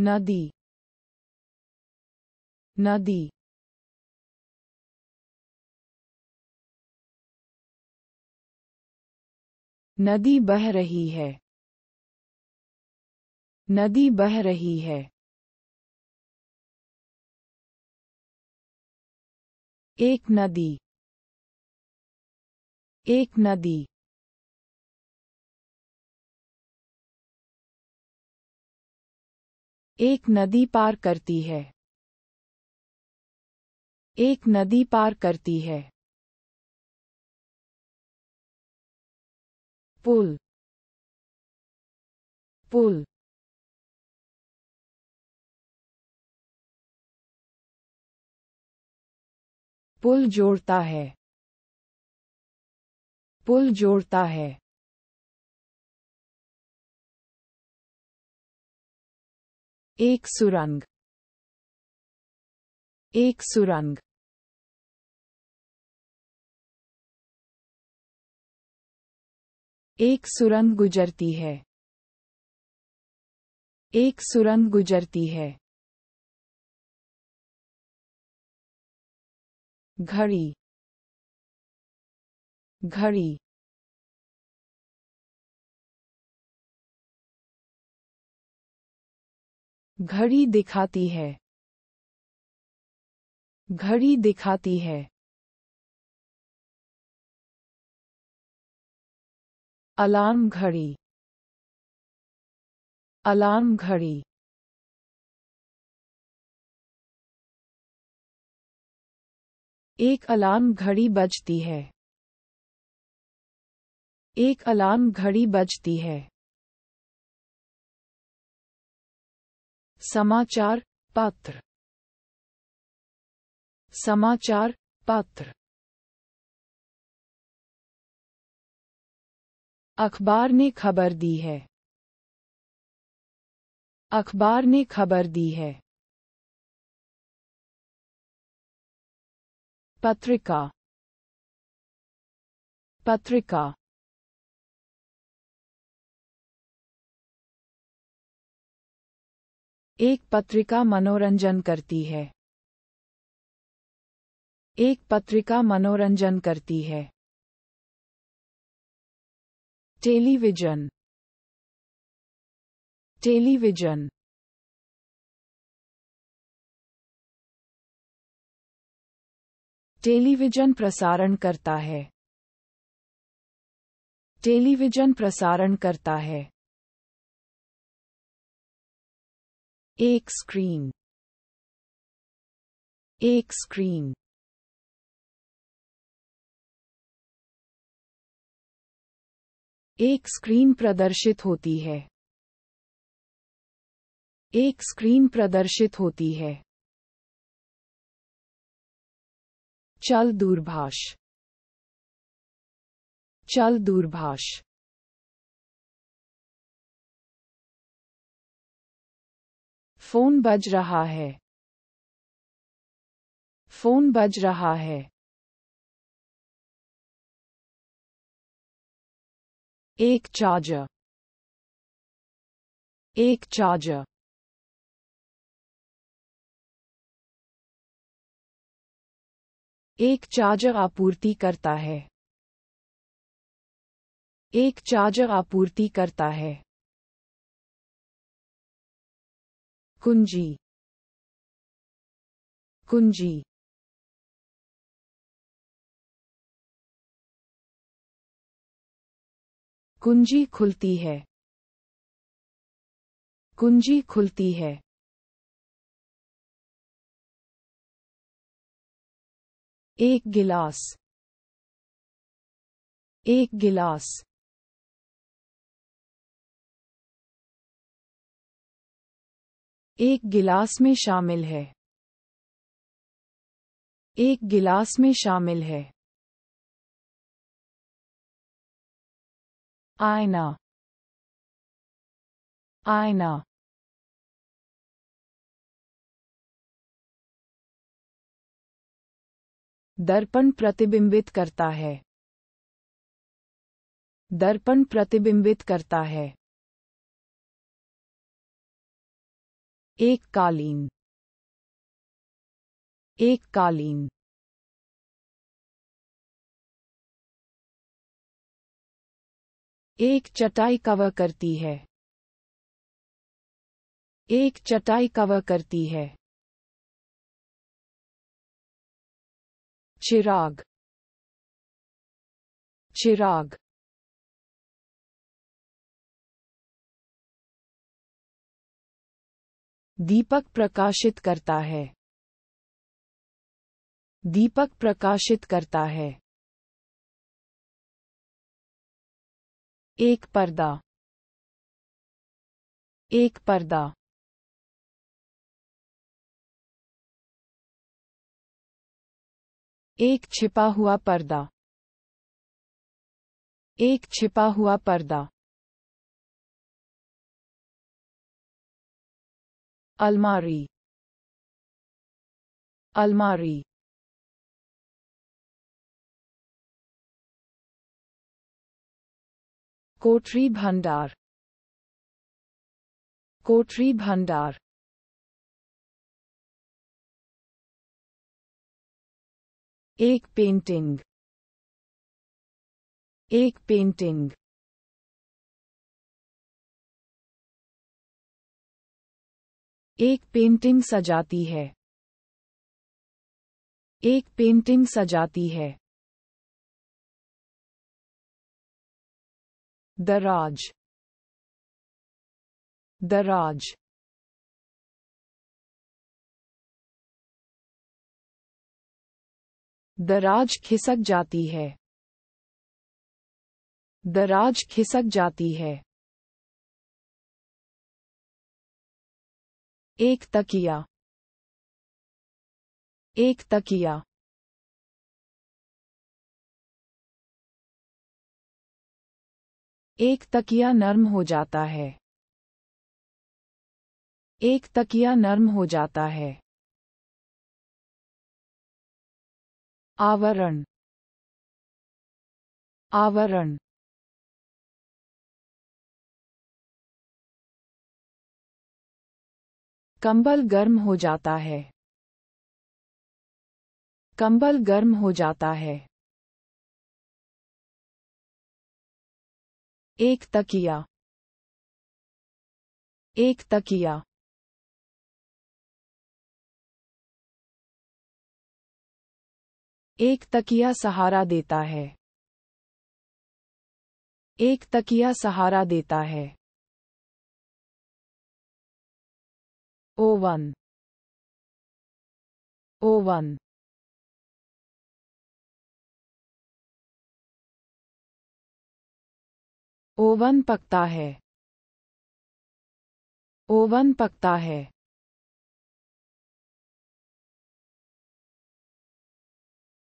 नदी नदी नदी बह रही है नदी बह रही है एक नदी एक नदी एक नदी पार करती है एक नदी पार करती है पुल पुल पुल जोड़ता है पुल जोड़ता है एक सुरंग एक सुरंग एक सुरंग गुजरती है एक सुरंग गुजरती है घड़ी घड़ी घड़ी दिखाती है घड़ी दिखाती है अलार्म घड़ी अलार्म घड़ी एक अलार्म घड़ी बजती है एक अलार्म घड़ी बजती है समाचार पत्र समाचार पत्र अखबार ने खबर दी है अखबार ने खबर दी है पत्रिका पत्रिका एक पत्रिका मनोरंजन करती है एक पत्रिका मनोरंजन करती है टेलीविजन टेलीविजन टेलीविजन प्रसारण करता है टेलीविजन प्रसारण करता है एक स्क्रीन एक स्क्रीन एक स्क्रीन प्रदर्शित होती है एक स्क्रीन प्रदर्शित होती है चल दूरभाष चल दूरभाष फोन बज रहा है फोन बज रहा है एक चार्जर एक चार्जर एक चार्जर आपूर्ति करता है एक चार्जर आपूर्ति करता है कुंजी कुंजी कुंजी खुलती है कुंजी खुलती है एक गिलास एक गिलास एक गिलास में शामिल है एक गिलास में शामिल है आयना आयना दर्पण प्रतिबिंबित करता है दर्पण प्रतिबिंबित करता है एक कालीन एक कालीन एक चटाई कवर करती है एक चटाई कवर करती है चिराग चिराग दीपक प्रकाशित करता है दीपक प्रकाशित करता है एक पर्दा एक पर्दा एक छिपा हुआ पर्दा एक छिपा हुआ पर्दा अलमारी अलमारी कोठरी भंडार कोठरी भंडार एक पेंटिंग एक पेंटिंग एक पेंटिंग सजाती है एक पेंटिंग सजाती है दराज दराज दराज खिसक जाती है दराज खिसक जाती है एक तकिया एक तकिया एक तकिया नर्म हो जाता है एक तकिया नर्म हो जाता है आवरण आवरण कंबल गर्म हो जाता है कंबल गर्म हो जाता है एक तकिया एक तकिया एक तकिया सहारा देता है एक तकिया सहारा देता है O one. O one. Oven पकता है ओवन पकता है